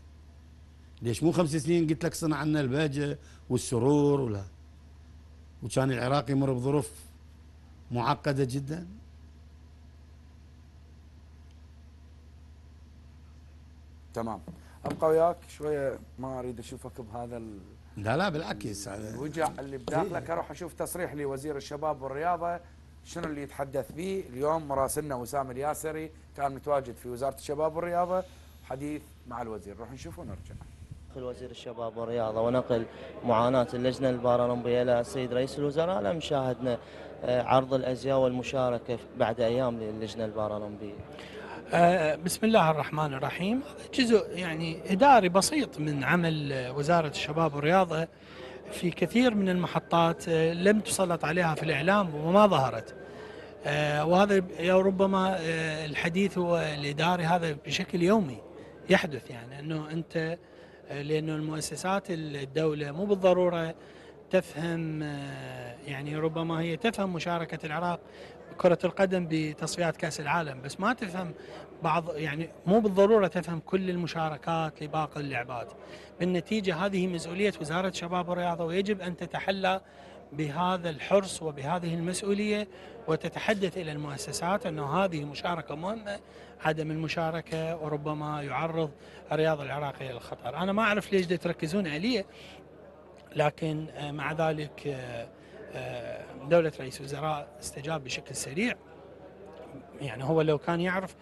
ليش مو خمس سنين قلت لك صنع لنا البهجه والسرور ولا وكان العراق يمر بظروف معقدة جدا تمام ابقى وياك شويه ما اريد اشوفك بهذا ال... لا لا بالعكس الوجع اللي بداخلك إيه. اروح اشوف تصريح لوزير الشباب والرياضه شنو اللي يتحدث به اليوم مراسلنا وسام الياسري كان متواجد في وزاره الشباب والرياضه حديث مع الوزير نروح نشوفه ونرجع يدخل وزير الشباب والرياضة ونقل معاناة اللجنة البارالمبية إلى السيد رئيس الوزراء لم شاهدنا آه، عرض الأزياء والمشاركة بعد أيام للجنة البارالمبية آه، بسم الله الرحمن الرحيم جزء يعني إداري بسيط من عمل وزارة الشباب والرياضة في كثير من المحطات آه، لم تسلط عليها في الإعلام وما ظهرت وهذا ربما الحديث هو الإداري هذا بشكل يومي يحدث يعني أنه أنت لانه المؤسسات الدوله مو بالضروره تفهم يعني ربما هي تفهم مشاركه العراق كرة القدم بتصفيات كأس العالم بس ما تفهم بعض يعني مو بالضرورة تفهم كل المشاركات لباقي اللعبات بالنتيجة هذه مسؤولية وزارة شباب والرياضة ويجب أن تتحلى بهذا الحرص وبهذه المسؤولية وتتحدث إلى المؤسسات أنه هذه مشاركة مهمة عدم المشاركة وربما يعرض الرياضه العراقيه للخطر أنا ما أعرف ليش تركزون عليه لكن آه، مع ذلك آه، آه، دولة رئيس الوزراء استجاب بشكل سريع يعني هو لو كان يعرف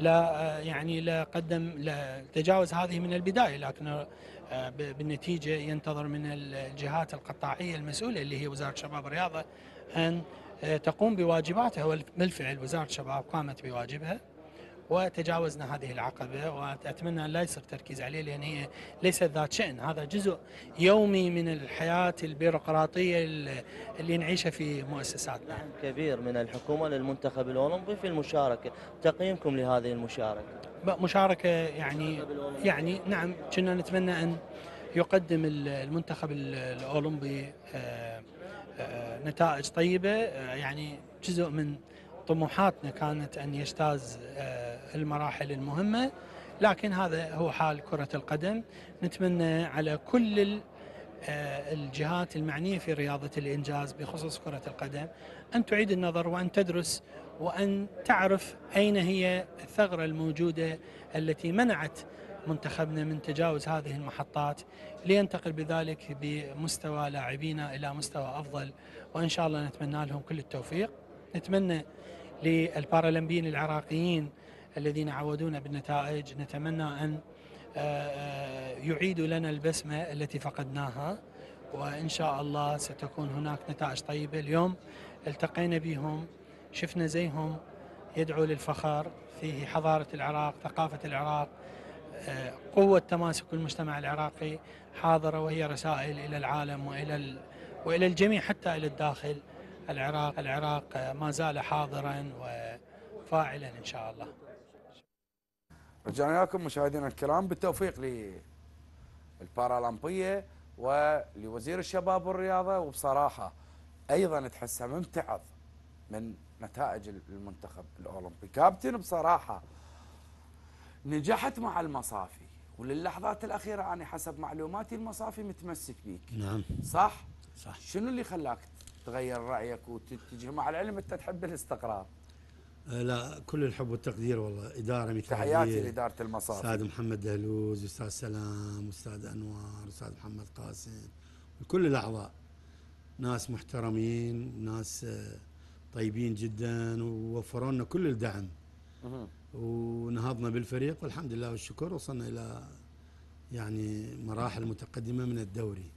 لا يعني لا قدم لا تجاوز هذه من البدايه لكن بالنتيجه ينتظر من الجهات القطاعيه المسؤوله اللي هي وزاره الشباب والرياضه ان آه، تقوم بواجباتها وبالفعل وزارة الشباب قامت بواجبها وتجاوزنا هذه العقبة وأتمنى أن لا يصير تركيز عليه لأن هي ليست ذات شأن هذا جزء يومي من الحياة البيروقراطية اللي نعيشها في مؤسساتنا نعم، كبير من الحكومة للمنتخب الأولمبي في المشاركة تقييمكم لهذه المشاركة مشاركة يعني يعني نعم كنا نتمنى أن يقدم المنتخب الأولمبي آه، آه، نتائج طيبه آه، يعني جزء من طموحاتنا كانت ان يجتاز آه، المراحل المهمه لكن هذا هو حال كره القدم نتمنى على كل الجهات المعنيه في رياضه الانجاز بخصوص كره القدم ان تعيد النظر وان تدرس وان تعرف اين هي الثغره الموجوده التي منعت منتخبنا من تجاوز هذه المحطات لينتقل بذلك بمستوى لاعبينا الى مستوى افضل وان شاء الله نتمنى لهم كل التوفيق نتمنى للبارالمبيين العراقيين الذين عودونا بالنتائج نتمنى ان آه، آه، يعيدوا لنا البسمه التي فقدناها وان شاء الله ستكون هناك نتائج طيبه اليوم التقينا بهم شفنا زيهم يدعو للفخر فيه حضاره العراق ثقافه العراق آه، قوة تماسك المجتمع العراقي حاضرة وهي رسائل إلى العالم وإلى وإلى الجميع حتى إلى الداخل العراق العراق آه، ما زال حاضرا وفاعلا إن شاء الله رجعنا لكم مشاهدينا الكرام بالتوفيق للبارالمبية ولوزير الشباب والرياضة وبصراحة أيضا تحسها ممتعض من نتائج المنتخب الأولمبي كابتن بصراحة نجحت مع المصافي وللحظات الأخيرة أنا حسب معلوماتي المصافي متمسك بيك نعم صح؟ صح شنو اللي خلاك تغير رأيك وتتجه مع العلم أنت تحب الاستقرار أه، لا كل الحب والتقدير والله إدارة مثالية تحياتي لإدارة المصافي أستاذ محمد دهلوز أستاذ سلام أستاذ أنوار أستاذ محمد قاسم وكل الأعضاء ناس محترمين ناس أه، طيبين جدا ووفروا لنا كل الدعم ونهضنا بالفريق والحمد لله والشكر وصلنا إلى يعني مراحل متقدمة من الدوري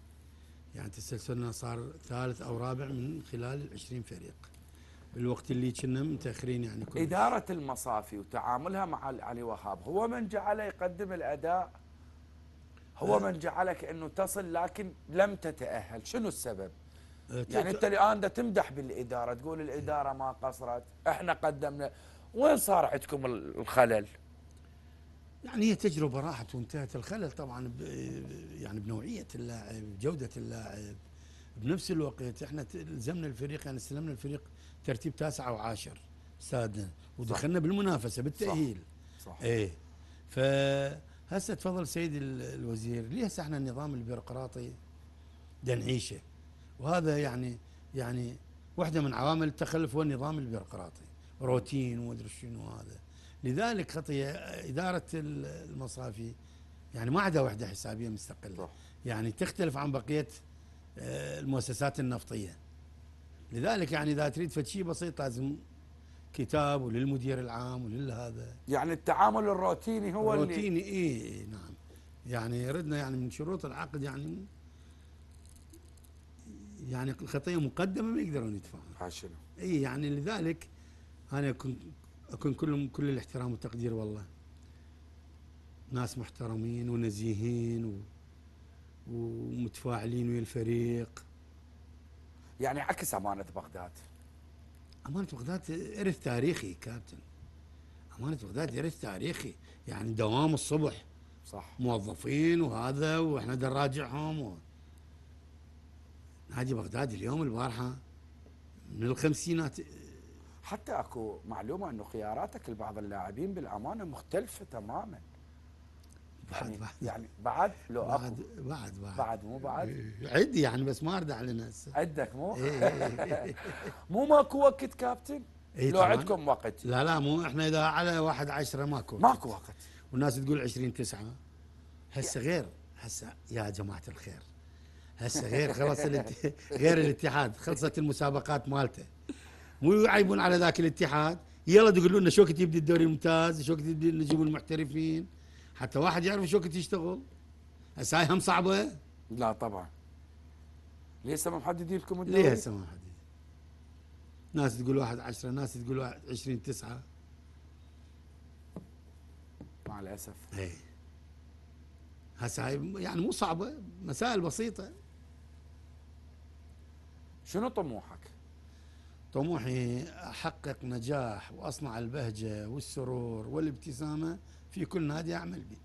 يعني تسلسلنا صار ثالث أو رابع من خلال 20 فريق الوقت اللي كنا متاخرين يعني كل إدارة المصافي وتعاملها مع علي وهاب هو من جعله يقدم الأداء هو أه من جعلك أنه تصل لكن لم تتأهل شنو السبب أه يعني أنت الآن تمدح بالإدارة تقول الإدارة ما قصرت إحنا قدمنا وين صار عندكم الخلل؟ يعني هي تجربة راحت وانتهت الخلل طبعا ب يعني بنوعية اللاعب بجودة اللاعب بنفس الوقت احنا لزمنا الفريق يعني استلمنا الفريق ترتيب تاسع او عاشر استاذنا ودخلنا صح. بالمنافسة بالتأهيل صح, صح. ايه فهسه تفضل سيد الوزير ليه احنا النظام البيروقراطي دنعيشه وهذا يعني يعني واحدة من عوامل التخلف هو النظام البيروقراطي روتين ومدري شنو هذا لذلك خطيه اداره المصافي يعني ما عندها وحده حسابيه مستقله صح. يعني تختلف عن بقيه آه، المؤسسات النفطيه لذلك يعني اذا تريد فشي بسيط لازم كتاب وللمدير العام وللهذا يعني التعامل الروتيني هو الروتيني اللي اي إيه، نعم يعني ردنا يعني من شروط العقد يعني يعني خطيه مقدمه ما يقدرون يدفعون عشان اي يعني لذلك أنا أكون أكون كلهم كل الاحترام والتقدير والله ناس محترمين ونزيهين و... ومتفاعلين ويا الفريق يعني عكس أمانة بغداد أمانة بغداد إرث تاريخي كابتن أمانة بغداد إرث تاريخي يعني دوام الصبح صح موظفين وهذا وإحنا نراجعهم و... نادي بغداد اليوم البارحة من الخمسينات حتى اكو معلومه انه خياراتك لبعض اللاعبين بالامانه مختلفه تماما بعد يعني بعد يعني بعد لو بعد بعد بعد بعد مو بعد إيه، إيه. عندي يعني بس ما ارد على هسه عندك مو إيه، مو ماكو وقت كابتن إيه لو عندكم وقت لا لا مو احنا اذا على واحد عشرة ماكو وقت. ماكو وقت والناس تقول عشرين تسعة هسه غير هسه يا جماعة الخير هسه غير خلاص غير الاتحاد خلصت المسابقات مالته مو يعيبون على ذاك الاتحاد يلا تقولوا لنا شو يبدي الدوري الممتاز شو يبدي نجيب المحترفين حتى واحد يعرف شو يشتغل هسه هاي هم صعبه لا طبعا ليه ما محددين لكم الدوري؟ ليه هسه ما محددين؟ ناس تقول واحد 10 ناس تقول واحد 20 9 مع الاسف ايه هسه هاي يعني مو صعبه مسائل بسيطه شنو طموحك؟ طموحي أحقق نجاح وأصنع البهجة والسرور والابتسامة في كل نادي أعمل به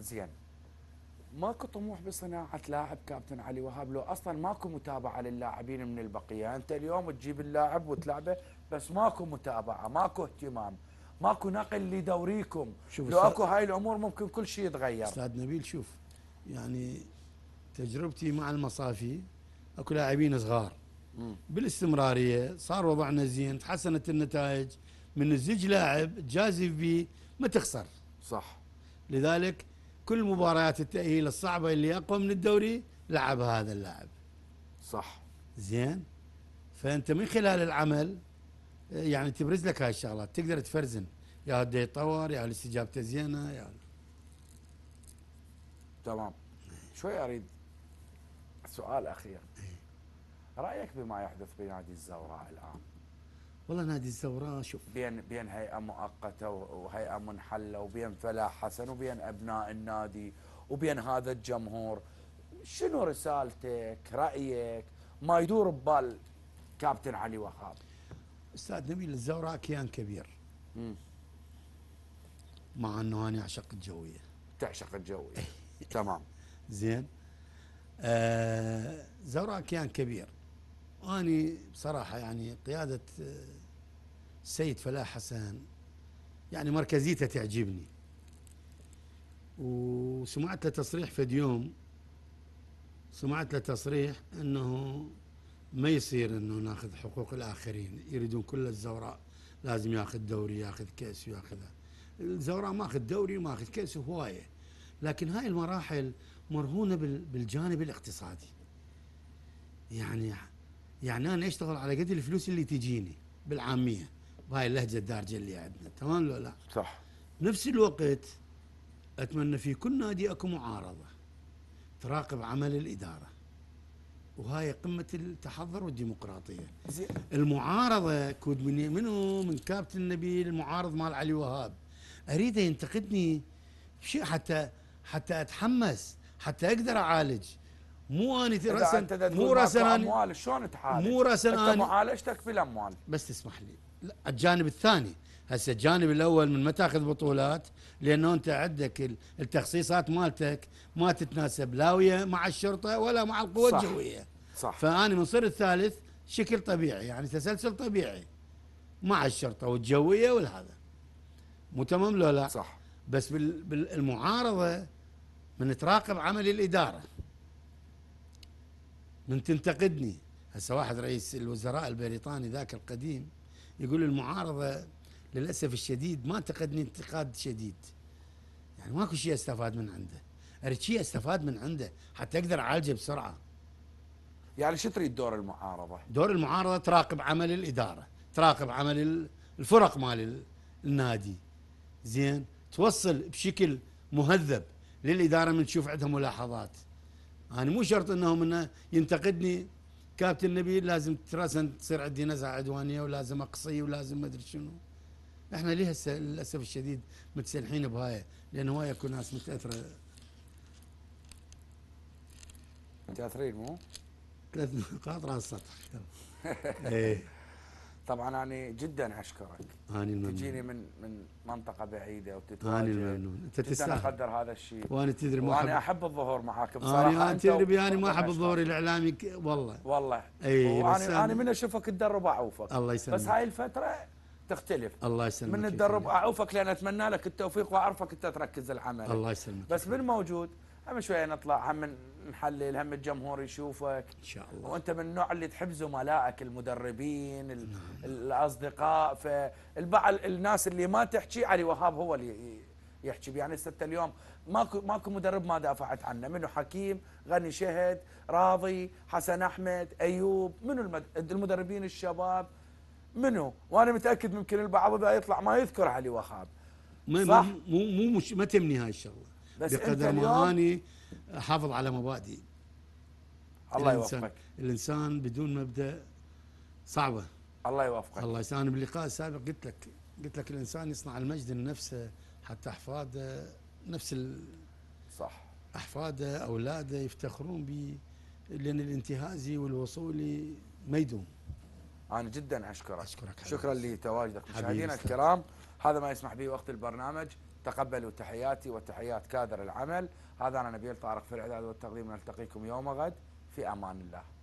زين ماكو طموح بصناعة لاعب كابتن علي وهاب لو أصلا ماكو متابعة للاعبين من البقية أنت اليوم تجيب اللاعب وتلعبه بس ماكو متابعة ماكو اهتمام ماكو نقل لدوريكم شوف لو اكو هاي الامور ممكن كل شيء يتغير استاذ نبيل شوف يعني تجربتي مع المصافي اكو لاعبين صغار بالاستمرارية صار وضعنا زين تحسنت النتائج من الزج لاعب جازف به ما تخسر صح لذلك كل مباريات التأهيل الصعبة اللي أقوى من الدوري لعب هذا اللاعب صح زين فأنت من خلال العمل آه، يعني تبرز لك هاي الشغلات تقدر تفرزن يا هدي يتطور يا استجابته زينة يا تمام شوي أريد سؤال أخير إيه. رايك بما يحدث بنادي الزوراء الان؟ والله نادي الزوراء شوف بين بين هيئه مؤقته وهيئه منحله وبين فلاح حسن وبين ابناء النادي وبين هذا الجمهور شنو رسالتك رايك ما يدور ببال كابتن علي وهاب استاذ نبيل الزوراء كيان كبير مع انه انا اعشق الجويه تعشق الجويه تمام زين آه زوراء كيان كبير أني بصراحه يعني قياده السيد آه، فلاح حسن يعني مركزيته تعجبني وسمعت له تصريح في اليوم سمعت له تصريح انه ما يصير انه ناخذ حقوق الاخرين يريدون كل الزوراء لازم ياخذ دوري ياخذ كاس وياخذ الزوراء ماخذ دوري وماخذ كاس وهوايه لكن هاي المراحل مرهونه بالجانب الاقتصادي يعني يعني انا اشتغل على قد الفلوس اللي تجيني بالعاميه بهاي اللهجه الدارجه اللي عندنا تمام لو لا صح نفس الوقت اتمنى في كل نادي اكو معارضه تراقب عمل الاداره وهاي قمه التحضر والديمقراطيه زي. المعارضه كود من منو من كابتن النبيل المعارض مال علي وهاب اريده ينتقدني بشيء حتى حتى اتحمس حتى اقدر اعالج مو انا ترسن مو رسناني اموال شلون تحارب مو رسناني انت معالجتك بالاموال بس تسمح لي لا الجانب الثاني هسه الجانب الاول من ما تاخذ بطولات لانه انت عندك التخصيصات مالتك ما تتناسب لا ويا مع الشرطه ولا مع القوه صح الجويه صح فانا من صير الثالث شكل طبيعي يعني تسلسل طبيعي مع الشرطه والجويه والهذا مو تمام لو لا صح بس بالمعارضه من تراقب عمل الاداره من تنتقدني هسه واحد رئيس الوزراء البريطاني ذاك القديم يقول المعارضة للأسف الشديد ما انتقدني انتقاد شديد يعني ماكو شيء استفاد من عنده اريد شيء استفاد من عنده حتى اقدر اعالجه بسرعه يعني شو تريد دور المعارضه؟ دور المعارضه تراقب عمل الاداره، تراقب عمل الفرق مال النادي. زين؟ توصل بشكل مهذب للاداره من تشوف عندها ملاحظات. أنا مو شرط أنهم إنه ينتقدني كابتن نبيل لازم تراسا تصير عندي نزعة عدوانية ولازم أقصي ولازم ما أدري شنو احنا ليه هسه للأسف الشديد متسلحين بهاي لأن هواي اكو ناس متأثرة متأثرين مو؟ ثلاث نقاط راس السطح ايه طبعا أنا جدا أشكرك هاني الممنون تجيني من من منطقة بعيدة وتتواجه هاني الممنون أنت تستاهل أقدر هذا الشيء وأنا تدري ما وأنا أحب الظهور معاك بصراحة أنا تدري انا ما أحب الظهور الإعلامي والله والله أي بس أنا من أشوفك تدرب أعوفك الله يسلمك بس هاي الفترة تختلف الله يسلمك من الدرب اعوفك لان اتمنى لك التوفيق واعرفك انت تركز العمل الله يسلمك بس من موجود هم شويه نطلع هم نحلل هم الجمهور يشوفك ان شاء الله وانت من النوع اللي تحب زملائك المدربين نعم. الاصدقاء فالبعض الناس اللي ما تحكي علي وهاب هو اللي يحكي يعني ستة اليوم ماكو ماكو مدرب ما دافعت عنه منو حكيم غني شهد راضي حسن احمد ايوب منو المد... المدربين الشباب منو وانا متاكد ممكن البعض اذا يطلع ما يذكر علي وهاب صح مو مو مو ما تمني هاي الشغله بس بقدر ما اني احافظ على مبادئي الله الإنسان. يوفقك الانسان بدون مبدا صعبه الله يوفقك الله يسلمك انا باللقاء السابق قلت لك قلت لك الانسان يصنع المجد لنفسه حتى احفاده نفس ال... صح احفاده اولاده يفتخرون به لان الانتهازي والوصولي ما يدوم انا جدا اشكرك اشكرك شكرا لتواجدك مشاهدينا الكرام هذا ما يسمح به وقت البرنامج تقبلوا تحياتي وتحيات كادر العمل هذا أنا نبيل طارق في الإعداد والتقديم نلتقيكم يوم غد في أمان الله